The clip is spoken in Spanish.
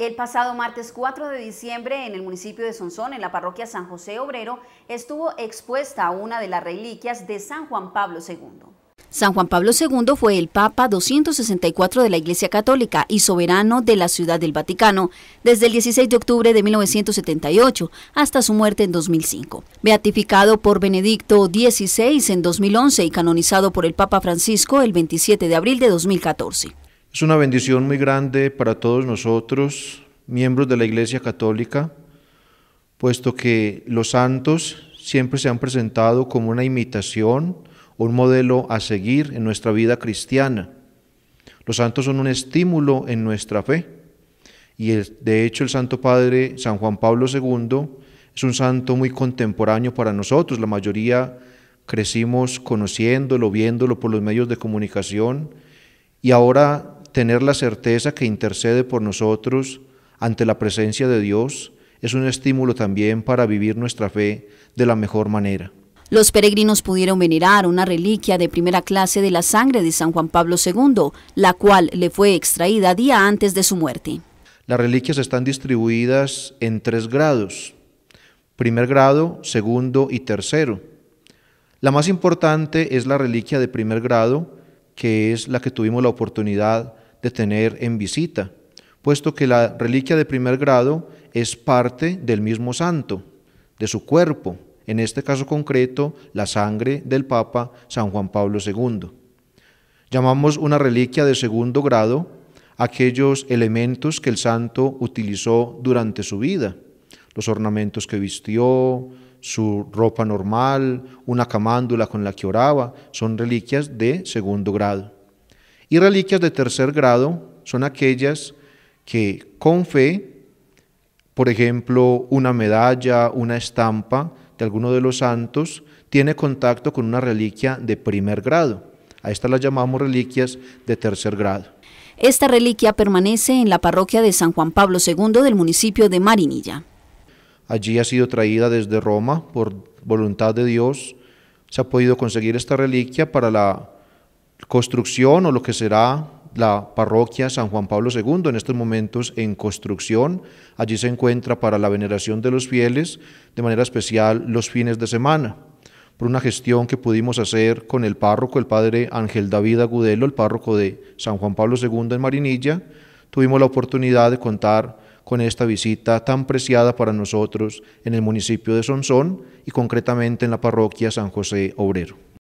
El pasado martes 4 de diciembre en el municipio de Sonsón, en la parroquia San José Obrero, estuvo expuesta una de las reliquias de San Juan Pablo II. San Juan Pablo II fue el Papa 264 de la Iglesia Católica y soberano de la Ciudad del Vaticano desde el 16 de octubre de 1978 hasta su muerte en 2005. Beatificado por Benedicto XVI en 2011 y canonizado por el Papa Francisco el 27 de abril de 2014. Es una bendición muy grande para todos nosotros, miembros de la Iglesia Católica, puesto que los santos siempre se han presentado como una imitación, un modelo a seguir en nuestra vida cristiana. Los santos son un estímulo en nuestra fe. Y de hecho el Santo Padre San Juan Pablo II es un santo muy contemporáneo para nosotros. La mayoría crecimos conociéndolo, viéndolo por los medios de comunicación y ahora tener la certeza que intercede por nosotros ante la presencia de Dios es un estímulo también para vivir nuestra fe de la mejor manera. Los peregrinos pudieron venerar una reliquia de primera clase de la sangre de San Juan Pablo II, la cual le fue extraída día antes de su muerte. Las reliquias están distribuidas en tres grados, primer grado, segundo y tercero. La más importante es la reliquia de primer grado, que es la que tuvimos la oportunidad de tener en visita, puesto que la reliquia de primer grado es parte del mismo santo, de su cuerpo, en este caso concreto, la sangre del Papa San Juan Pablo II. Llamamos una reliquia de segundo grado aquellos elementos que el santo utilizó durante su vida los ornamentos que vistió, su ropa normal, una camándula con la que oraba, son reliquias de segundo grado. Y reliquias de tercer grado son aquellas que con fe, por ejemplo, una medalla, una estampa de alguno de los santos, tiene contacto con una reliquia de primer grado. A estas las llamamos reliquias de tercer grado. Esta reliquia permanece en la parroquia de San Juan Pablo II del municipio de Marinilla allí ha sido traída desde Roma por voluntad de Dios. Se ha podido conseguir esta reliquia para la construcción o lo que será la parroquia San Juan Pablo II, en estos momentos en construcción. Allí se encuentra para la veneración de los fieles, de manera especial los fines de semana por una gestión que pudimos hacer con el párroco, el padre Ángel David Agudelo, el párroco de San Juan Pablo II en Marinilla, tuvimos la oportunidad de contar con esta visita tan preciada para nosotros en el municipio de Sonsón y concretamente en la parroquia San José Obrero.